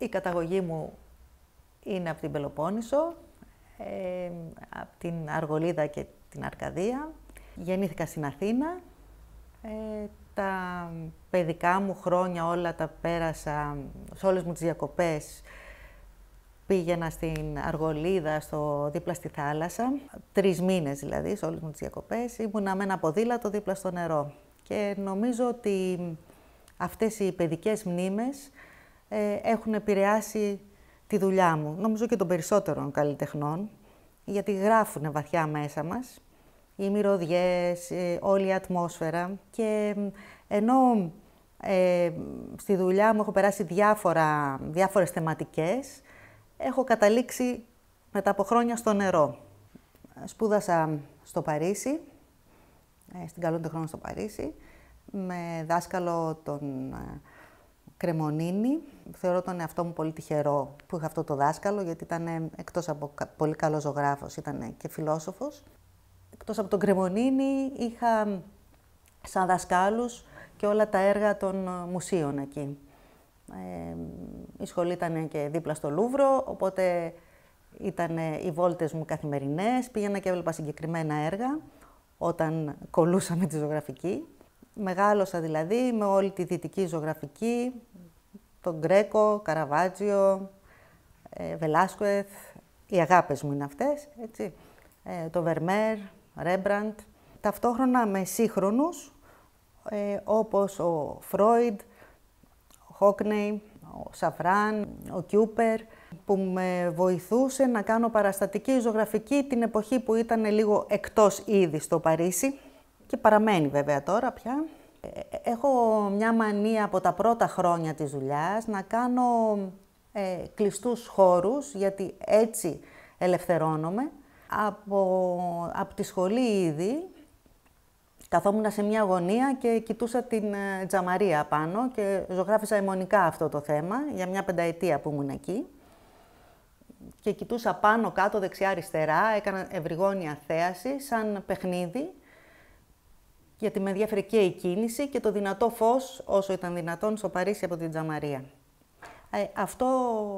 Η καταγωγή μου είναι από την Πελοπόννησο, ε, από την Αργολίδα και την Αρκαδία. Γεννήθηκα στην Αθήνα. Ε, τα παιδικά μου χρόνια όλα τα πέρασα, σε όλες μου τις διακοπές, πήγαινα στην Αργολίδα, στο, δίπλα στη θάλασσα. Τρεις μήνες δηλαδή, σε όλες μου τις διακοπές. Ήμουνα με ένα ποδήλατο δίπλα στο νερό. Και νομίζω ότι αυτές οι παιδικές μνήμες ε, έχουν επηρεάσει τη δουλειά μου. Νομίζω και των περισσότερων καλλιτεχνών, γιατί γράφουν βαθιά μέσα μας. Οι μυρωδιές, ε, όλη η ατμόσφαιρα. Και ενώ ε, στη δουλειά μου έχω περάσει διάφορα, διάφορες θεματικές, έχω καταλήξει μετά από χρόνια στο νερό. Σπούδασα στο Παρίσι, στην καλών χρόνο στο Παρίσι, με δάσκαλο τον Κρεμονίνη. Θεωρώ τον εαυτό μου πολύ τυχερό που είχα αυτό το δάσκαλο, γιατί ήταν εκτός από πολύ καλός ζωγράφος, ήταν και φιλόσοφος. Εκτός από τον Κρεμονίνη είχα σαν δασκάλους και όλα τα έργα των ε, μουσείων εκεί. Ε, η σχολή ήταν και δίπλα στο Λούβρο, οπότε ήταν οι βόλτες μου καθημερινές, πήγαινα και έβλεπα συγκεκριμένα έργα όταν κολούσαμε τη ζωγραφική. Μεγάλωσα δηλαδή με όλη τη δυτική ζωγραφική, τον Γκρέκο, Καραβάτζιο, ε, Βελάσκουεθ, οι αγάπες μου είναι αυτές, έτσι. Ε, το Βερμέρ, Ρέμπραντ. Ταυτόχρονα με σύγχρονους, ε, όπως ο Φρόιντ, ο Χόκνεϊ, ο Σαφράν, ο Κιούπερ, που με βοηθούσε να κάνω παραστατική ζωγραφική την εποχή που ήταν λίγο εκτός είδη στο Παρίσι και παραμένει βέβαια τώρα πια. Ε, έχω μια μανία από τα πρώτα χρόνια της δουλειάς να κάνω ε, κλειστούς χώρους, γιατί έτσι ελευθερώνομαι. Από, από τη σχολή ήδη καθόμουν σε μια γωνία και κοιτούσα την ε, τζαμαρία πάνω και ζωγράφισα αιμονικά αυτό το θέμα για μια πενταετία που ήμουν εκεί. Και κοιτούσα πάνω, κάτω, δεξιά, αριστερά, έκανα ευρυγόνια θέαση σαν παιχνίδι γιατί με ενδιαφέρει και η κίνηση και το δυνατό φως, όσο ήταν δυνατόν, στο Παρίσι από την Τζαμαρία. Ε, αυτό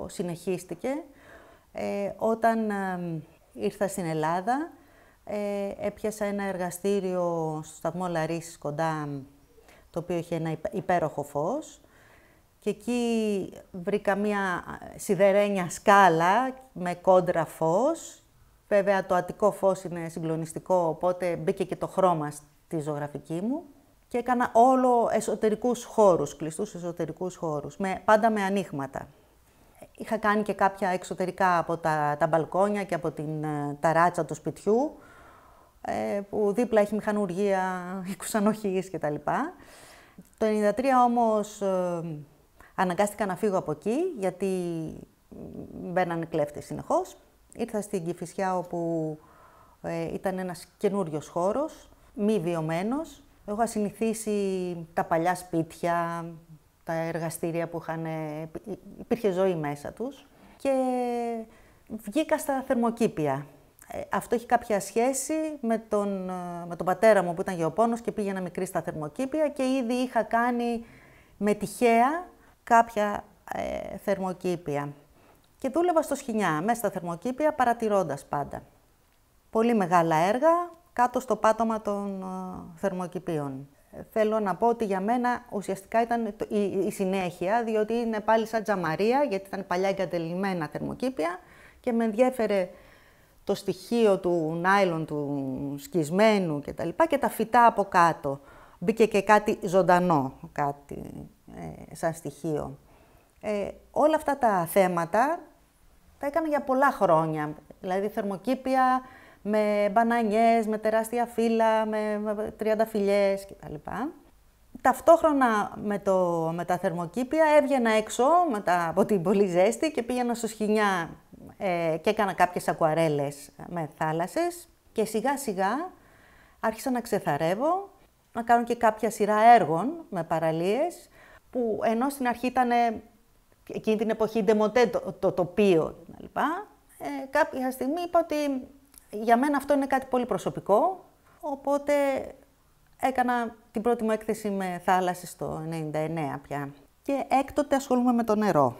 συνεχίστηκε ε, όταν ε, ήρθα στην Ελλάδα. Ε, έπιασα ένα εργαστήριο στο σταθμό Λαρίσης κοντά, το οποίο είχε ένα υπέροχο φως. Και εκεί βρήκα μία σιδερένια σκάλα με κόντρα φως. Βέβαια το ατικό φως είναι συγκλονιστικό, οπότε μπήκε και το χρώμα τη ζωγραφική μου και έκανα όλο εσωτερικούς χώρους, κλειστούς εσωτερικούς χώρους, με, πάντα με ανοίγματα. Είχα κάνει και κάποια εξωτερικά από τα, τα μπαλκόνια και από την ε, ταράτσα του σπιτιού, ε, που δίπλα έχει μηχανουργία, οίκους ανοχής κτλ. Το 1993 όμως ε, αναγκάστηκα να φύγω από εκεί, γιατί μπαίνανε κλέφτες συνεχώς. Ήρθα στην Κηφισιά όπου ήταν ένας καινούριος χώρος, μη βιωμένος. Έχω συνηθίσει τα παλιά σπίτια, τα εργαστήρια που είχαν, υπήρχε ζωή μέσα τους και βγήκα στα θερμοκήπια. Ε, αυτό έχει κάποια σχέση με τον, ε, με τον πατέρα μου που ήταν γεωπόνος και πήγαινα μικρή στα θερμοκήπια και ήδη είχα κάνει με τυχαία κάποια ε, θερμοκήπια. Και δούλευα στο Σχοινιά, μέσα στα θερμοκήπια, παρατηρώντας πάντα. Πολύ μεγάλα έργα, κάτω στο πάτωμα των ε, θερμοκηπίων. Ε, θέλω να πω ότι για μένα ουσιαστικά ήταν η συνέχεια, διότι είναι πάλι σαν τζαμαρία, γιατί ήταν παλιά εγκατελειμμένα θερμοκήπια και με ενδιέφερε το στοιχείο του νάιλον, του σκισμένου κτλ. Και, και τα φυτά από κάτω. Μπήκε και κάτι ζωντανό, κάτι ε, σαν στοιχείο. Ε, όλα αυτά τα θέματα τα έκανα για πολλά χρόνια. Δηλαδή θερμοκήπια, με μπανανιές, με τεράστια φύλλα, με 30 φιλιές κτλ. Ταυτόχρονα με, το, με τα θερμοκήπια έβγαινα έξω μετά από την πολύ ζέστη και πήγαινα στο σχοινιά ε, και έκανα κάποιες ακουαρέλες με θάλασσες και σιγά σιγά άρχισα να ξεθαρεύω, να κάνω και κάποια σειρά έργων με παραλίες που ενώ στην αρχή ήταν εκείνη την εποχή ντεμοτέ το, το τοπίο κτλ. Ε, κάποια στιγμή είπα ότι για μένα αυτό είναι κάτι πολύ προσωπικό, οπότε έκανα την πρώτη μου έκθεση με θάλασση στο 99 πια. Και έκτοτε ασχολούμαι με το νερό.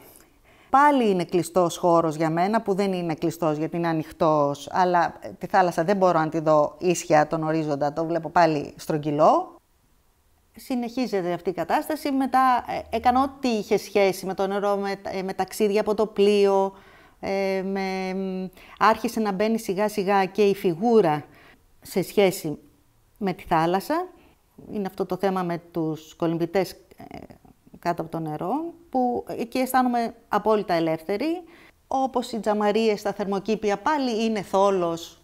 Πάλι είναι κλειστός χώρος για μένα, που δεν είναι κλειστός γιατί είναι ανοιχτός, αλλά ε, τη θάλασσα δεν μπορώ να τη δω ίσια τον ορίζοντα, το βλέπω πάλι στρογγυλό. Συνεχίζεται αυτή η κατάσταση, μετά ε, έκανα ό,τι είχε σχέση με το νερό, με, ε, με ταξίδια από το πλοίο, ε, άρχισε να μπαίνει σιγά σιγά και η φιγούρα σε σχέση με τη θάλασσα. Είναι αυτό το θέμα με τους κολυμπητές ε, κάτω από το νερό, που εκεί αισθάνομαι απόλυτα ελεύθεροι Όπως οι τζαμαρίες στα θερμοκήπια πάλι είναι θόλος,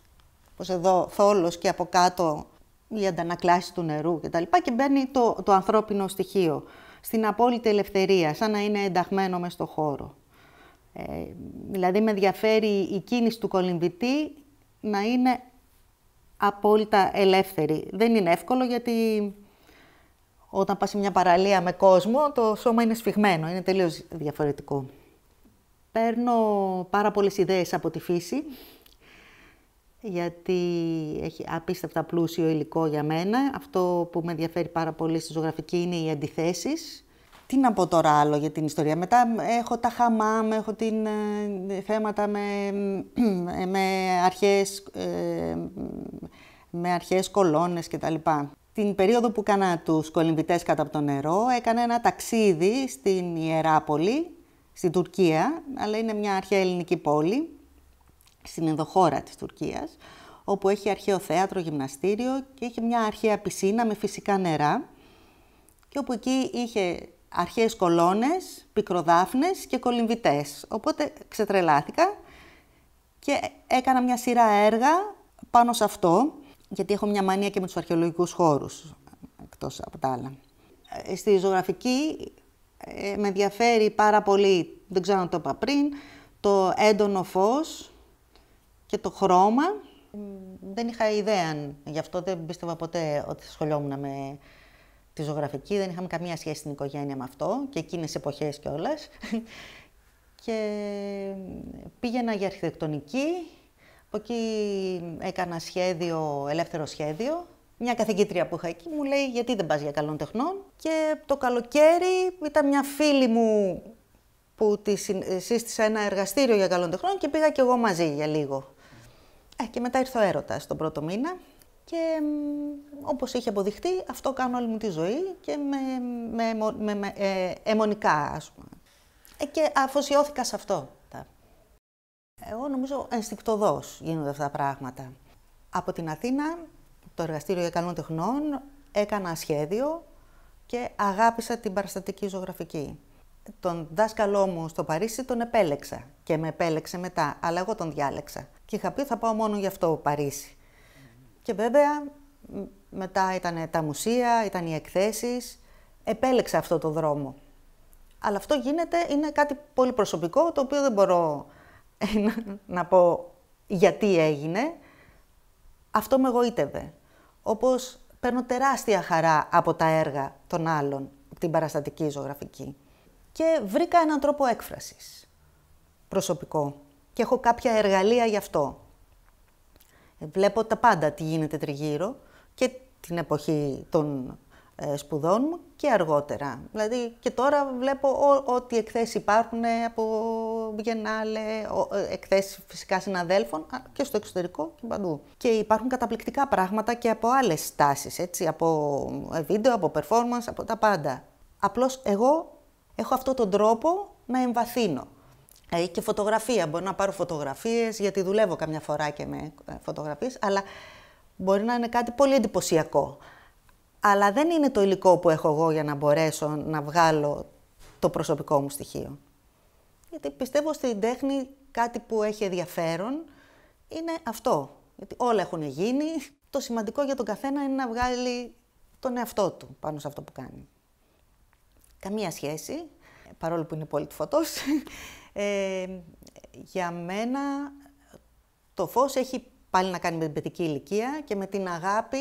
όπως εδώ θόλος και από κάτω η αντανακλάση του νερού κτλ. Και, και μπαίνει το, το ανθρώπινο στοιχείο στην απόλυτη ελευθερία, σαν να είναι ενταγμένο μες στο χώρο. Ε, δηλαδή με ενδιαφέρει η κίνηση του κολυμβητή να είναι απόλυτα ελεύθερη. Δεν είναι εύκολο γιατί όταν πας σε μια παραλία με κόσμο το σώμα είναι σφιγμένο, είναι τελείως διαφορετικό. Παίρνω πάρα πολλές ιδέες από τη φύση γιατί έχει απίστευτα πλούσιο υλικό για μένα. Αυτό που με ενδιαφέρει πάρα πολύ στη ζωγραφική είναι οι αντιθέσεις τι να πω τώρα άλλο για την ιστορία. Μετά έχω τα χαμάμ, έχω την, ε, θέματα με, ε, με αρχές, ε, κολόνες κτλ. Την περίοδο που κάνα τους κολυμπητές κατά από το νερό, έκανα ένα ταξίδι στην Ιεράπολη, στην Τουρκία, αλλά είναι μια αρχαία ελληνική πόλη, στην ενδοχώρα της Τουρκίας, όπου έχει αρχαίο θέατρο, γυμναστήριο και έχει μια αρχαία πισίνα με φυσικά νερά. Και όπου εκεί είχε αρχαίες κολόνες, πικροδάφνες και κολυμβητές. Οπότε ξετρελάθηκα και έκανα μια σειρά έργα πάνω σε αυτό, γιατί έχω μια μανία και με τους αρχαιολογικούς χώρους, εκτός από τα άλλα. Ε, στη ζωγραφική ε, με ενδιαφέρει πάρα πολύ, δεν ξέρω αν το είπα πριν, το έντονο φως και το χρώμα. Δεν είχα ιδέα γι' αυτό, δεν πίστευα ποτέ ότι σχολιόμουν με τη ζωγραφική, δεν είχαμε καμία σχέση στην οικογένεια με αυτό και εκείνες εποχές κιόλας. και πήγαινα για αρχιτεκτονική, από εκεί έκανα σχέδιο, ελεύθερο σχέδιο, μια καθηγήτρια που είχα εκεί μου λέει γιατί δεν πας για καλών τεχνών και το καλοκαίρι ήταν μια φίλη μου που τη σύστησα ένα εργαστήριο για καλών τεχνών και πήγα κι εγώ μαζί για λίγο. Ε, και μετά ήρθε ο έρωτας τον πρώτο μήνα και όπως είχε αποδειχτεί, αυτό κάνω όλη μου τη ζωή και με, με, με, ε, ας πούμε. Ε, και αφοσιώθηκα σε αυτό. Εγώ νομίζω ενστικτοδός γίνονται αυτά τα πράγματα. Από την Αθήνα, το Εργαστήριο για Καλών Τεχνών, έκανα σχέδιο και αγάπησα την παραστατική ζωγραφική. Τον δάσκαλό μου στο Παρίσι τον επέλεξα και με επέλεξε μετά, αλλά εγώ τον διάλεξα. Και είχα πει θα πάω μόνο γι' αυτό Παρίσι. Και βέβαια μετά ήταν τα μουσεία, ήταν οι εκθέσεις. Επέλεξα αυτό το δρόμο. Αλλά αυτό γίνεται, είναι κάτι πολύ προσωπικό, το οποίο δεν μπορώ ε, να πω γιατί έγινε. Αυτό με εγωίτευε. Όπως παίρνω τεράστια χαρά από τα έργα των άλλων, την παραστατική ζωγραφική. Και βρήκα έναν τρόπο έκφρασης προσωπικό. Και έχω κάποια εργαλεία γι' αυτό. Βλέπω τα πάντα, τι γίνεται τριγύρω και την εποχή των ε, σπουδών μου και αργότερα. Δηλαδή και τώρα βλέπω ό, ό,τι εκθέσεις υπάρχουν από Μπιενάλε, εκθέσεις φυσικά συναδέλφων και στο εξωτερικό και παντού. Και υπάρχουν καταπληκτικά πράγματα και από άλλες στάσεις, έτσι, από ε, βίντεο, από performance, από τα πάντα. Απλώς εγώ έχω αυτόν τον τρόπο να εμβαθύνω. Ε, και φωτογραφία. Μπορώ να πάρω φωτογραφίες γιατί δουλεύω καμιά φορά και με ε, φωτογραφίες, αλλά μπορεί να είναι κάτι πολύ εντυπωσιακό. Αλλά δεν είναι το υλικό που έχω εγώ για να μπορέσω να βγάλω το προσωπικό μου στοιχείο. Γιατί πιστεύω στην τέχνη κάτι που έχει ενδιαφέρον είναι αυτό. Γιατί όλα έχουν γίνει. Το σημαντικό για τον καθένα είναι να βγάλει τον εαυτό του πάνω σε αυτό που κάνει. Καμία σχέση, παρόλο που είναι πολύ φωτός, ε, για μένα το φως έχει πάλι να κάνει με την παιδική ηλικία και με την αγάπη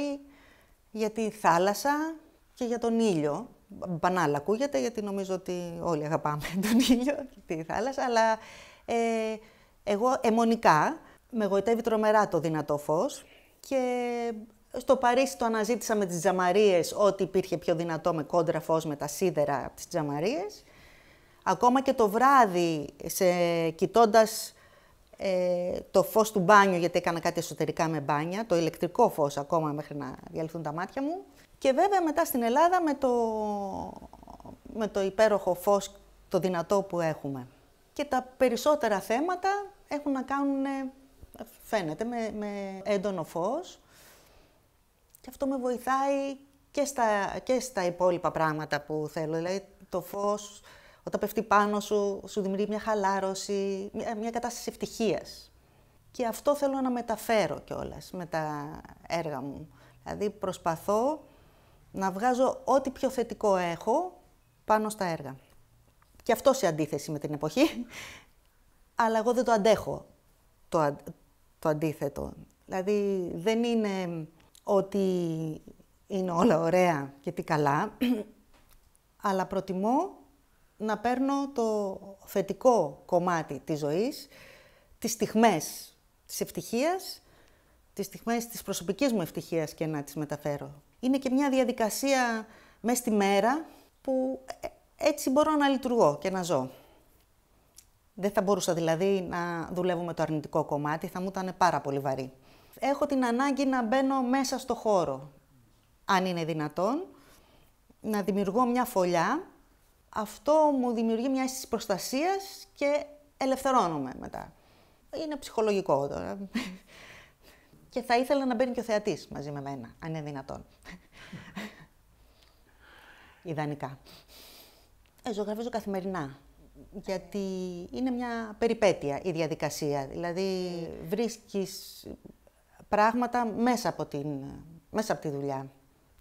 για τη θάλασσα και για τον ήλιο. Μπανάλα ακούγεται, γιατί νομίζω ότι όλοι αγαπάμε τον ήλιο και τη θάλασσα, αλλά ε, εγώ εμονικά με γοητεύει τρομερά το δυνατό φως και στο Παρίσι το αναζήτησα με τις τζαμαρίες ότι υπήρχε πιο δυνατό με κόντρα φως με τα σίδερα από τις τζαμαρίες. Ακόμα και το βράδυ, σε, κοιτώντας ε, το φως του μπάνιου, γιατί έκανα κάτι εσωτερικά με μπάνια, το ηλεκτρικό φως ακόμα μέχρι να διαλυθούν τα μάτια μου. Και βέβαια μετά στην Ελλάδα με το, με το υπέροχο φως, το δυνατό που έχουμε. Και τα περισσότερα θέματα έχουν να κάνουν, ε, φαίνεται, με, με έντονο φως. Και αυτό με βοηθάει και στα, και στα υπόλοιπα πράγματα που θέλω. Δηλαδή το φως, όταν πέφτει πάνω σου, σου δημιουργεί μια χαλάρωση, μια, μια κατάσταση ευτυχίας. Και αυτό θέλω να μεταφέρω κιόλας με τα έργα μου. Δηλαδή προσπαθώ να βγάζω ό,τι πιο θετικό έχω πάνω στα έργα. Και αυτό σε αντίθεση με την εποχή, αλλά εγώ δεν το αντέχω το, το αντίθετο. Δηλαδή δεν είναι ότι είναι όλα ωραία και τι καλά, αλλά προτιμώ να παίρνω το θετικό κομμάτι της ζωής, τις στιγμές της ευτυχίας, τις στιγμές της προσωπικής μου ευτυχίας και να τις μεταφέρω. Είναι και μια διαδικασία μέσα στη μέρα που ε, έτσι μπορώ να λειτουργώ και να ζω. Δεν θα μπορούσα δηλαδή να δουλεύω με το αρνητικό κομμάτι, θα μου ήταν πάρα πολύ βαρύ. Έχω την ανάγκη να μπαίνω μέσα στο χώρο. Αν είναι δυνατόν, να δημιουργώ μια φωλιά αυτό μου δημιουργεί μια αίσθηση προστασίας και ελευθερώνομαι μετά. Είναι ψυχολογικό τώρα. και θα ήθελα να μπαίνει και ο θεατής μαζί με μένα, αν είναι δυνατόν. Ιδανικά. Ε, ζωγραφίζω καθημερινά, γιατί είναι μια περιπέτεια η διαδικασία. Δηλαδή, βρίσκεις πράγματα μέσα από, την, μέσα από τη δουλειά.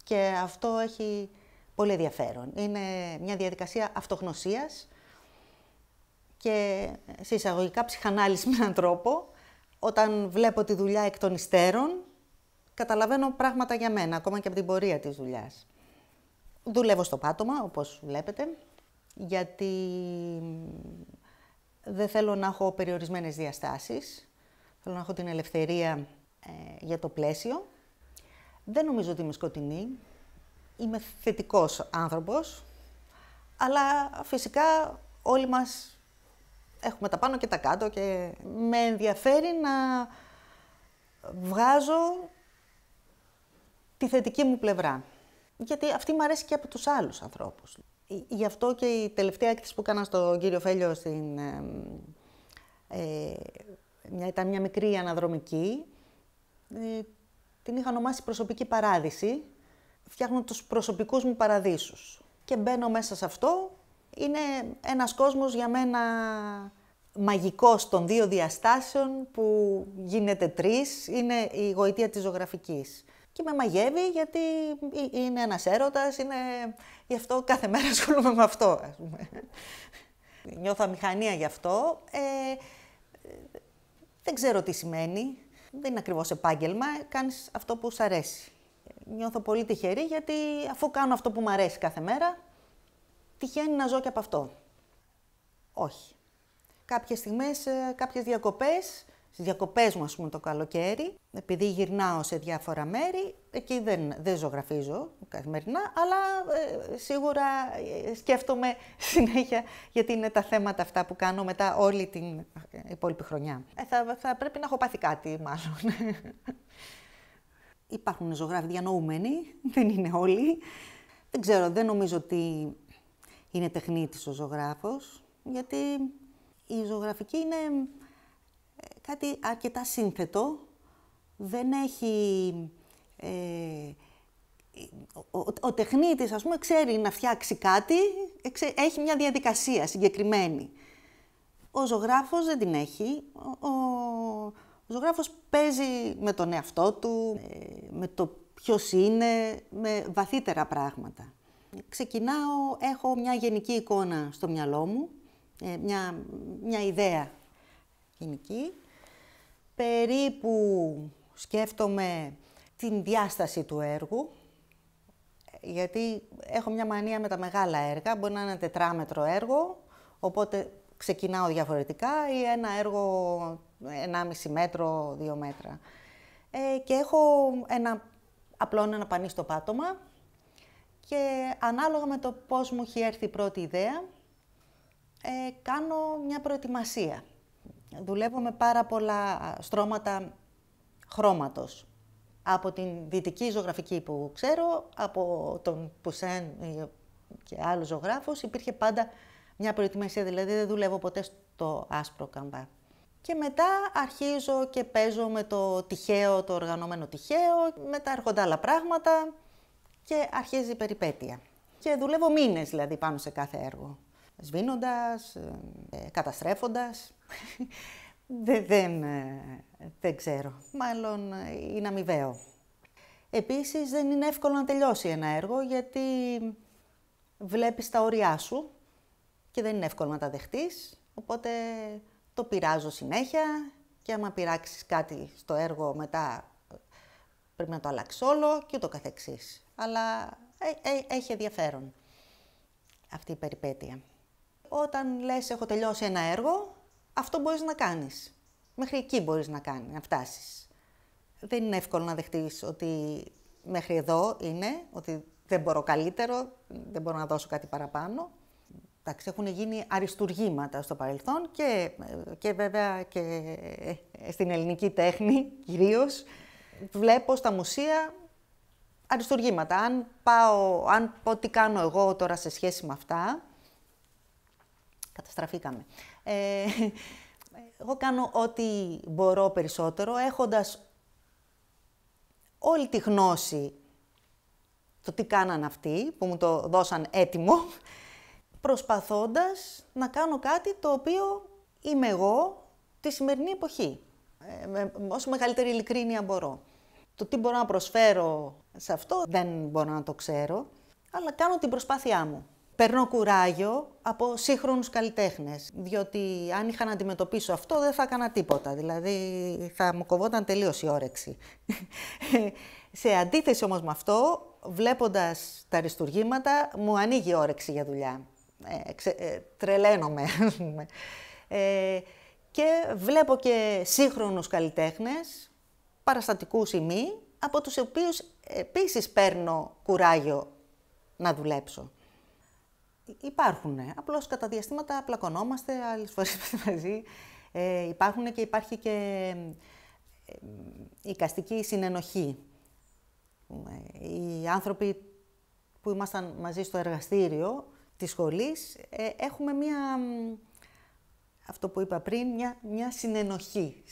Και αυτό έχει πολύ ενδιαφέρον. Είναι μια διαδικασία αυτογνωσίας και σε εισαγωγικά ψυχανάλυση με έναν τρόπο. Όταν βλέπω τη δουλειά εκ των υστέρων, καταλαβαίνω πράγματα για μένα, ακόμα και από την πορεία της δουλειάς. Δουλεύω στο πάτωμα, όπως βλέπετε, γιατί δεν θέλω να έχω περιορισμένες διαστάσεις. Θέλω να έχω την ελευθερία ε, για το πλαίσιο. Δεν νομίζω ότι είμαι σκοτεινή είμαι θετικός άνθρωπος, αλλά φυσικά όλοι μας έχουμε τα πάνω και τα κάτω και με ενδιαφέρει να βγάζω τη θετική μου πλευρά. Γιατί αυτή μου αρέσει και από τους άλλους ανθρώπους. Γι' αυτό και η τελευταία έκθεση που έκανα στον κύριο Φέλιο στην, ε, ήταν μια μικρή αναδρομική. Ε, την είχα ονομάσει προσωπική παράδειση φτιάχνω τους προσωπικούς μου παραδείσους. Και μπαίνω μέσα σε αυτό. Είναι ένας κόσμος για μένα μαγικός των δύο διαστάσεων που γίνεται τρεις. Είναι η γοητεία της ζωγραφικής. Και με μαγεύει γιατί ε, είναι ένας έρωτας, είναι... γι' αυτό κάθε μέρα ασχολούμαι με αυτό. Ας πούμε. Νιώθω αμηχανία γι' αυτό. Ε, δεν ξέρω τι σημαίνει. Δεν είναι ακριβώς επάγγελμα. Κάνεις αυτό που σου αρέσει νιώθω πολύ τυχερή γιατί αφού κάνω αυτό που μου αρέσει κάθε μέρα, τυχαίνει να ζω και από αυτό. Όχι. Κάποιες στιγμές, ε, κάποιες διακοπές, στις διακοπές μου ας πούμε το καλοκαίρι, επειδή γυρνάω σε διάφορα μέρη, εκεί δεν, δεν ζωγραφίζω καθημερινά, αλλά ε, σίγουρα ε, σκέφτομαι συνέχεια γιατί είναι τα θέματα αυτά που κάνω μετά όλη την υπόλοιπη χρονιά. Ε, θα, θα πρέπει να έχω πάθει κάτι μάλλον. υπάρχουν ζωγράφοι διανοούμενοι, δεν είναι όλοι. Δεν ξέρω, δεν νομίζω ότι είναι τεχνίτης ο ζωγράφος, γιατί η ζωγραφική είναι ε, κάτι αρκετά σύνθετο. Δεν έχει... Ε, ο, ο, ο τεχνίτης, ας πούμε, ξέρει να φτιάξει κάτι, ε, έχει μια διαδικασία συγκεκριμένη. Ο ζωγράφος δεν την έχει. Ο, ο ζωγράφος παίζει με τον εαυτό του, με το ποιος είναι, με βαθύτερα πράγματα. Ξεκινάω, έχω μια γενική εικόνα στο μυαλό μου, ε, μια, μια ιδέα γενική. Περίπου σκέφτομαι την διάσταση του έργου, γιατί έχω μια μανία με τα μεγάλα έργα. Μπορεί να είναι τετράμετρο έργο, οπότε ξεκινάω διαφορετικά ή ένα έργο 1,5 μέτρο, 2 μέτρα. Ε, και έχω ένα, ένα πανί στο πάτωμα και ανάλογα με το πώς μου έχει έρθει η πρώτη ιδέα, ε, κάνω μια προετοιμασία. Δουλεύω με πάρα πολλά στρώματα χρώματος. Από την δυτική ζωγραφική που ξέρω, από τον Πουσέν και άλλους ζωγράφους, υπήρχε πάντα μια προετοιμασία. Δηλαδή δεν δουλεύω ποτέ στο άσπρο καμπάκι. Και μετά αρχίζω και παίζω με το τυχαίο, το οργανωμένο τυχαίο, μετά έρχονται άλλα πράγματα και αρχίζει η περιπέτεια. Και δουλεύω μήνες δηλαδή πάνω σε κάθε έργο, σβήνοντας, ε, ε καταστρέφοντας. Ε, δεν, ξέρω, μάλλον ε, είναι αμοιβαίο. Επίσης δεν είναι εύκολο να τελειώσει ένα έργο γιατί βλέπεις τα όρια σου και δεν είναι εύκολο να τα δεχτείς, οπότε το πειράζω συνέχεια και άμα πειράξεις κάτι στο έργο μετά πρέπει να το αλλάξεις όλο και ούτω καθεξής. Αλλά ε, ε, έχει ενδιαφέρον αυτή η περιπέτεια. Όταν λες έχω τελειώσει ένα έργο, αυτό μπορείς να κάνεις. Μέχρι εκεί μπορείς να κάνει, να φτάσεις. Δεν είναι εύκολο να δεχτείς ότι μέχρι εδώ είναι, ότι δεν μπορώ καλύτερο, δεν μπορώ να δώσω κάτι παραπάνω. Εντάξει, έχουν γίνει αριστουργήματα στο παρελθόν και, και βέβαια και ε, ε, στην ελληνική τέχνη κυρίως. Βλέπω στα μουσεία αριστουργήματα. Αν πάω, αν πω τι κάνω εγώ τώρα σε σχέση με αυτά, καταστραφήκαμε. Ε, εγώ κάνω ό,τι μπορώ περισσότερο, έχοντας όλη τη γνώση το τι κάναν αυτοί, που μου το δώσαν έτοιμο, προσπαθώντας να κάνω κάτι το οποίο είμαι εγώ τη σημερινή εποχή, ε, με όσο μεγαλύτερη ειλικρίνεια μπορώ. Το τι μπορώ να προσφέρω σε αυτό δεν μπορώ να το ξέρω, αλλά κάνω την προσπάθειά μου. Παίρνω κουράγιο από σύγχρονους καλλιτέχνες, διότι αν είχα να αντιμετωπίσω αυτό δεν θα έκανα τίποτα, δηλαδή θα μου κοβόταν τελείως η όρεξη. σε αντίθεση όμως με αυτό, βλέποντας τα αριστουργήματα, μου ανοίγει η όρεξη για δουλειά ε, ε, ε, και βλέπω και σύγχρονους καλλιτέχνες, παραστατικούς ή από τους οποίους επίσης παίρνω κουράγιο να δουλέψω. Υπάρχουν, απλώς κατά διαστήματα πλακωνόμαστε, άλλες φορές μαζί. Ε, υπάρχουν και υπάρχει και η ε, καστική συνενοχή. Ε, οι άνθρωποι που ήμασταν μαζί στο εργαστήριο της σχολής, ε, έχουμε μία, αυτό που είπα πριν, μια, μια συνενοχή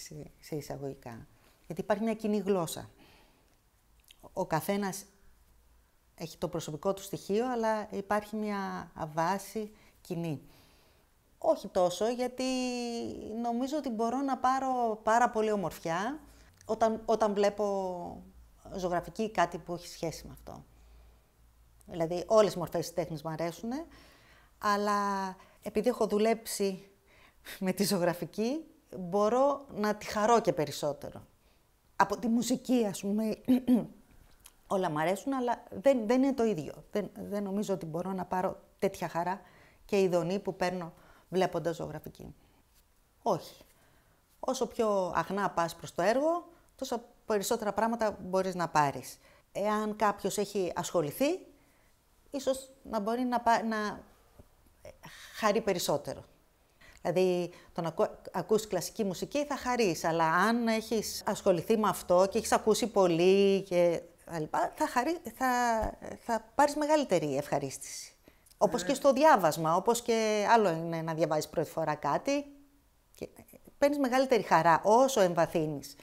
σε, εισαγωγικά. Γιατί υπάρχει μια κοινή γλώσσα. Ο καθένας έχει το προσωπικό του στοιχείο, αλλά υπάρχει μια βάση κοινή. Όχι τόσο, γιατί νομίζω ότι μπορώ να πάρω πάρα πολύ ομορφιά όταν, όταν βλέπω ζωγραφική κάτι που έχει σχέση με αυτό. Δηλαδή όλες οι μορφές της τέχνης μου αρέσουν, αλλά επειδή έχω δουλέψει με τη ζωγραφική, μπορώ να τη χαρώ και περισσότερο. Από τη μουσική, ας πούμε, όλα μου αρέσουν, αλλά δεν, είναι το ίδιο. Δεν, δεν νομίζω ότι μπορώ να πάρω τέτοια χαρά και ειδονή που παίρνω βλέποντας ζωγραφική. Όχι. Όσο πιο αγνά πας προς το έργο, τόσο περισσότερα πράγματα μπορείς να πάρεις. Εάν κάποιος έχει ασχοληθεί, ίσως να μπορεί να, να χαρεί περισσότερο. Δηλαδή, το να ακούς κλασική μουσική θα χαρείς, αλλά αν έχεις ασχοληθεί με αυτό και έχεις ακούσει πολύ και τα λοιπά, θα, χαρεί, θα, θα πάρεις μεγαλύτερη ευχαρίστηση. Όπως και ναι. στο διάβασμα, όπως και άλλο είναι να διαβάζεις πρώτη φορά κάτι και παίρνεις μεγαλύτερη χαρά όσο εμβαθύνεις.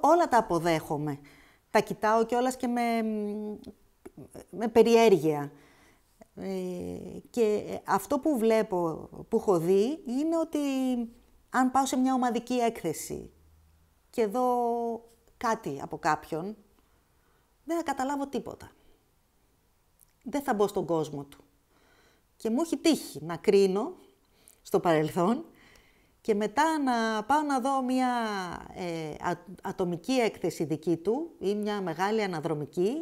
όλα τα αποδέχομαι. Τα κοιτάω κιόλας και με με περιέργεια. Ε, και αυτό που βλέπω, που έχω δει, είναι ότι αν πάω σε μια ομαδική έκθεση και δω κάτι από κάποιον, δεν θα καταλάβω τίποτα. Δεν θα μπω στον κόσμο του. Και μου έχει τύχει να κρίνω στο παρελθόν και μετά να πάω να δω μια ε, ατομική έκθεση δική του ή μια μεγάλη αναδρομική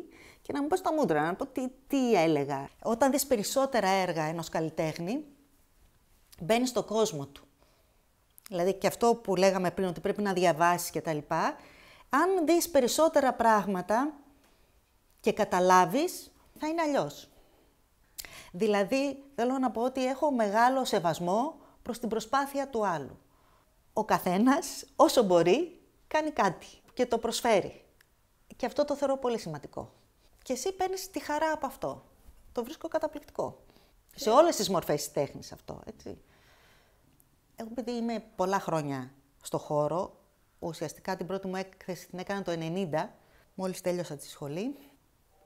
και να μου πω στα μούτρα, να πω τι, έλεγα. Όταν δεις περισσότερα έργα ενός καλλιτέχνη, μπαίνεις στον κόσμο του. Δηλαδή και αυτό που λέγαμε πριν ότι πρέπει να διαβάσεις και τα λοιπά, αν δεις περισσότερα πράγματα και καταλάβεις, θα είναι αλλιώς. Δηλαδή, θέλω να πω ότι έχω μεγάλο σεβασμό προς την προσπάθεια του άλλου. Ο καθένας, όσο μπορεί, κάνει κάτι και το προσφέρει. Και αυτό το θεωρώ πολύ σημαντικό. Και εσύ παίρνεις τη χαρά από αυτό. Το βρίσκω καταπληκτικό. Σε όλες τις μορφές της τέχνης αυτό, έτσι. Εγώ επειδή είμαι πολλά χρόνια στο χώρο, ουσιαστικά την πρώτη μου έκθεση την έκανα το 90, μόλις τέλειωσα τη σχολή.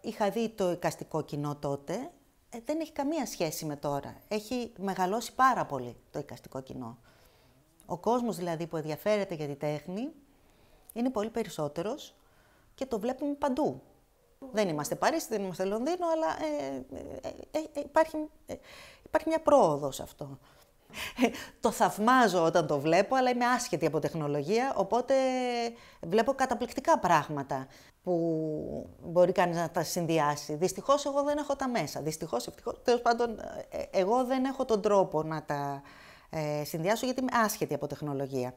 Είχα δει το εικαστικό κοινό τότε ε, δεν έχει καμία σχέση με τώρα. Έχει μεγαλώσει πάρα πολύ το εικαστικό κοινό. Ο κόσμος δηλαδή που ενδιαφέρεται για τη τέχνη είναι πολύ περισσότερος και το βλέπουμε παντού. Δεν είμαστε Παρίσι, δεν είμαστε Λονδίνο, αλλά ε, ε, ε υπάρχει, υπάρχει μια πρόοδος αυτό. το θαυμάζω όταν το βλέπω, αλλά είμαι άσχετη από τεχνολογία, οπότε βλέπω καταπληκτικά πράγματα που μπορεί κανείς να τα συνδυάσει. Δυστυχώς εγώ δεν έχω τα μέσα. Δυστυχώς, ευτυχώς, τέλος πάντων, ε, ε, εγώ δεν έχω τον τρόπο να τα ε, συνδυάσω γιατί είμαι άσχετη από τεχνολογία.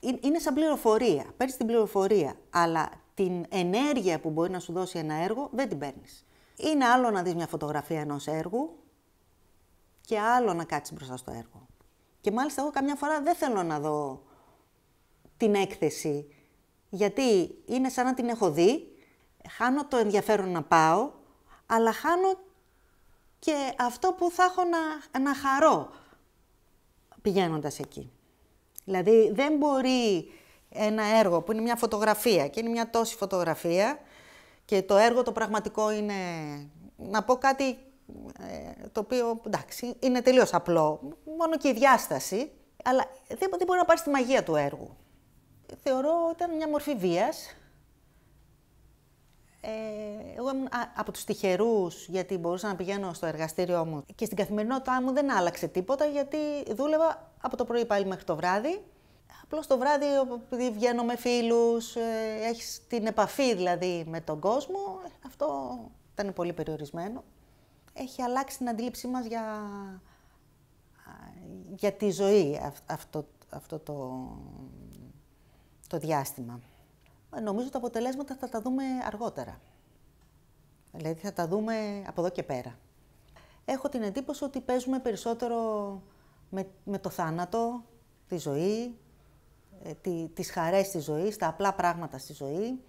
Ε, είναι σαν πληροφορία. Παίρνεις την πληροφορία, αλλά την ενέργεια που μπορεί να σου δώσει ένα έργο δεν την παίρνεις. Είναι άλλο να δεις μια φωτογραφία ενός έργου και άλλο να κάτσεις μπροστά στο έργο. Και μάλιστα εγώ καμιά φορά δεν θέλω να δω την έκθεση γιατί είναι σαν να την έχω δει, χάνω το ενδιαφέρον να πάω, αλλά χάνω και αυτό που θα έχω να, να χαρώ πηγαίνοντας εκεί. Δηλαδή δεν μπορεί ένα έργο που είναι μια φωτογραφία και είναι μια τόση φωτογραφία και το έργο το πραγματικό είναι, να πω κάτι ε, το οποίο εντάξει είναι τελείως απλό, μόνο και η διάσταση, αλλά δεν, δεν μπορεί να πάρεις τη μαγεία του έργου θεωρώ ότι ήταν μια μορφή βίας. Ε, εγώ ήμουν από τους τυχερούς, γιατί μπορούσα να πηγαίνω στο εργαστήριό μου και στην καθημερινότητά μου δεν άλλαξε τίποτα, γιατί δούλευα από το πρωί πάλι μέχρι το βράδυ. Απλώς το βράδυ, επειδή βγαίνω με φίλους, ε, έχεις την επαφή δηλαδή με τον κόσμο, αυτό ήταν πολύ περιορισμένο. Έχει αλλάξει την αντίληψή μας για, τη ζωή αυτό το το διάστημα. Ε, νομίζω τα αποτελέσματα θα τα δούμε αργότερα. Δηλαδή θα τα δούμε από εδώ και πέρα. Έχω την εντύπωση ότι παίζουμε περισσότερο με, με το θάνατο, τη ζωή, ε, τη, τις χαρές της ζωής, τα απλά πράγματα στη ζωή.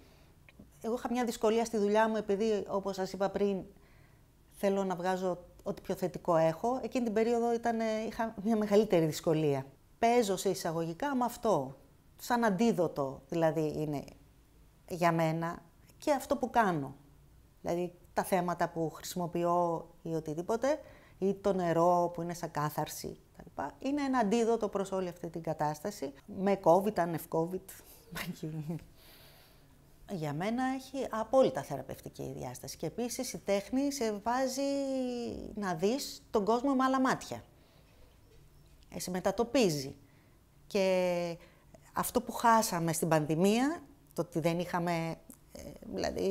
Εγώ είχα μια δυσκολία στη δουλειά μου επειδή, όπως σας είπα πριν, θέλω να βγάζω ό,τι πιο θετικό έχω. Εκείνη την περίοδο ε, είχα μια μεγαλύτερη δυσκολία. Παίζω σε εισαγωγικά με αυτό σαν αντίδοτο δηλαδή είναι για μένα και αυτό που κάνω. Δηλαδή τα θέματα που χρησιμοποιώ ή οτιδήποτε, ή το νερό που είναι σαν κάθαρση κτλ. Είναι ένα αντίδοτο προς όλη αυτή την κατάσταση, με COVID, COVID. για μένα έχει απόλυτα θεραπευτική διάσταση και επίσης η τέχνη σε βάζει να δεις τον κόσμο με άλλα μάτια. Ε, σε μετατοπίζει. Και αυτό που χάσαμε στην πανδημία, το ότι δεν είχαμε, ε, δηλαδή,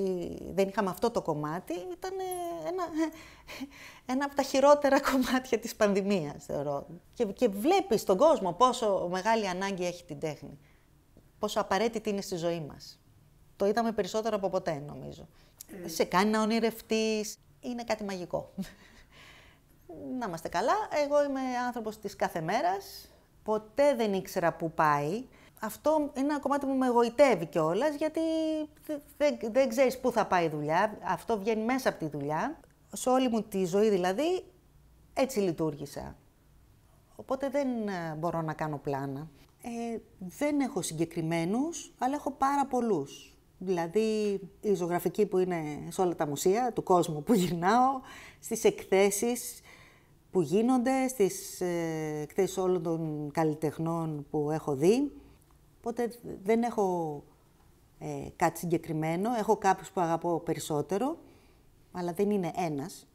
δεν είχαμε αυτό το κομμάτι, ήταν ε, ένα, ένα από τα χειρότερα κομμάτια της πανδημίας, θεωρώ. Και, και βλέπεις τον κόσμο πόσο μεγάλη ανάγκη έχει την τέχνη, πόσο απαραίτητη είναι στη ζωή μας. Το είδαμε περισσότερο από ποτέ, νομίζω. Ε. Σε κάνει να ονειρευτείς, είναι κάτι μαγικό. να είμαστε καλά, εγώ είμαι άνθρωπος της κάθε μέρας, ποτέ δεν ήξερα που πάει αυτό είναι ένα κομμάτι που με εγωιτεύει κιόλας, γιατί δεν, δεν ξέρεις πού θα πάει η δουλειά. Αυτό βγαίνει μέσα από τη δουλειά. Σε όλη μου τη ζωή δηλαδή, έτσι λειτουργήσα. Οπότε δεν ε, μπορώ να κάνω πλάνα. Ε, δεν έχω συγκεκριμένους, αλλά έχω πάρα πολλούς. Δηλαδή, η ζωγραφική που είναι σε όλα τα μουσεία του κόσμου που γυρνάω, στις εκθέσεις που γίνονται, στις ε, εκθέσεις όλων των καλλιτεχνών που έχω δει, Οπότε δεν έχω ε, κάτι συγκεκριμένο. Έχω κάποιους που αγαπώ περισσότερο, αλλά δεν είναι ένας.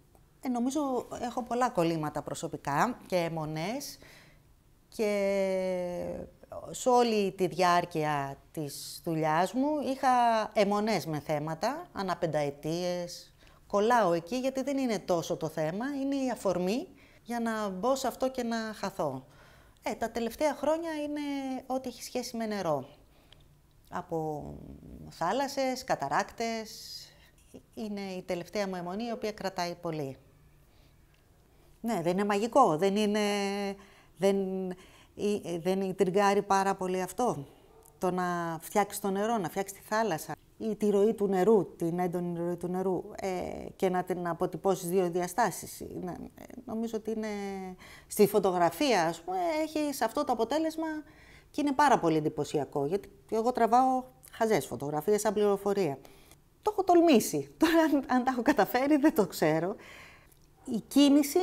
Ε, νομίζω έχω πολλά κολλήματα προσωπικά και εμονές και σε όλη τη διάρκεια της δουλειάς μου είχα εμονές με θέματα, αναπενταετίες. Κολλάω εκεί γιατί δεν είναι τόσο το θέμα, είναι η αφορμή για να μπω σε αυτό και να χαθώ. Ε, τα τελευταία χρόνια είναι ό,τι έχει σχέση με νερό. Από θάλασσες, καταράκτες, είναι η τελευταία μου αιμονή η οποία κρατάει πολύ. Ναι, δεν είναι μαγικό, δεν είναι... Δεν, ε, δεν τριγκάρει πάρα πολύ αυτό. Το να φτιάξεις το νερό, να φτιάξεις τη θάλασσα, ή τη ροή του νερού, την έντονη ροή του νερού ε, και να την αποτυπώσεις δύο διαστάσεις. Ε, νομίζω ότι είναι στη φωτογραφία, ας πούμε, έχει σε αυτό το αποτέλεσμα και είναι πάρα πολύ εντυπωσιακό, γιατί εγώ τραβάω χαζές φωτογραφίες σαν πληροφορία. Το έχω τολμήσει. Τώρα αν, τα έχω καταφέρει δεν το ξέρω. Η κίνηση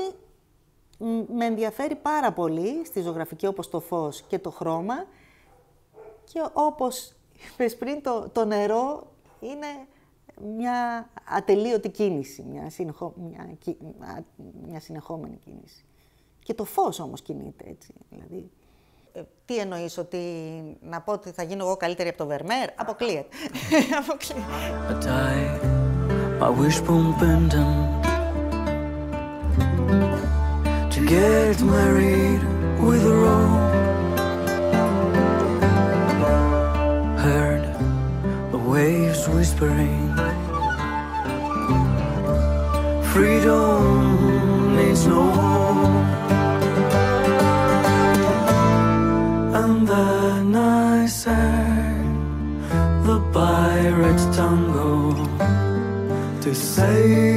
με ενδιαφέρει πάρα πολύ στη ζωγραφική όπως το φως και το χρώμα και όπως είπες πριν, το, το νερό είναι μια ατελείωτη κίνηση, μια, συνεχό, μια, μια συνεχόμενη κίνηση. Και το φως όμως κινείται έτσι, δηλαδή. Ε, τι εννοείς, ότι να πω ότι θα γίνω εγώ καλύτερη από το Βερμέρ, αποκλείεται. αποκλείεται. whispering Freedom is home. And then I sang the pirate tango To say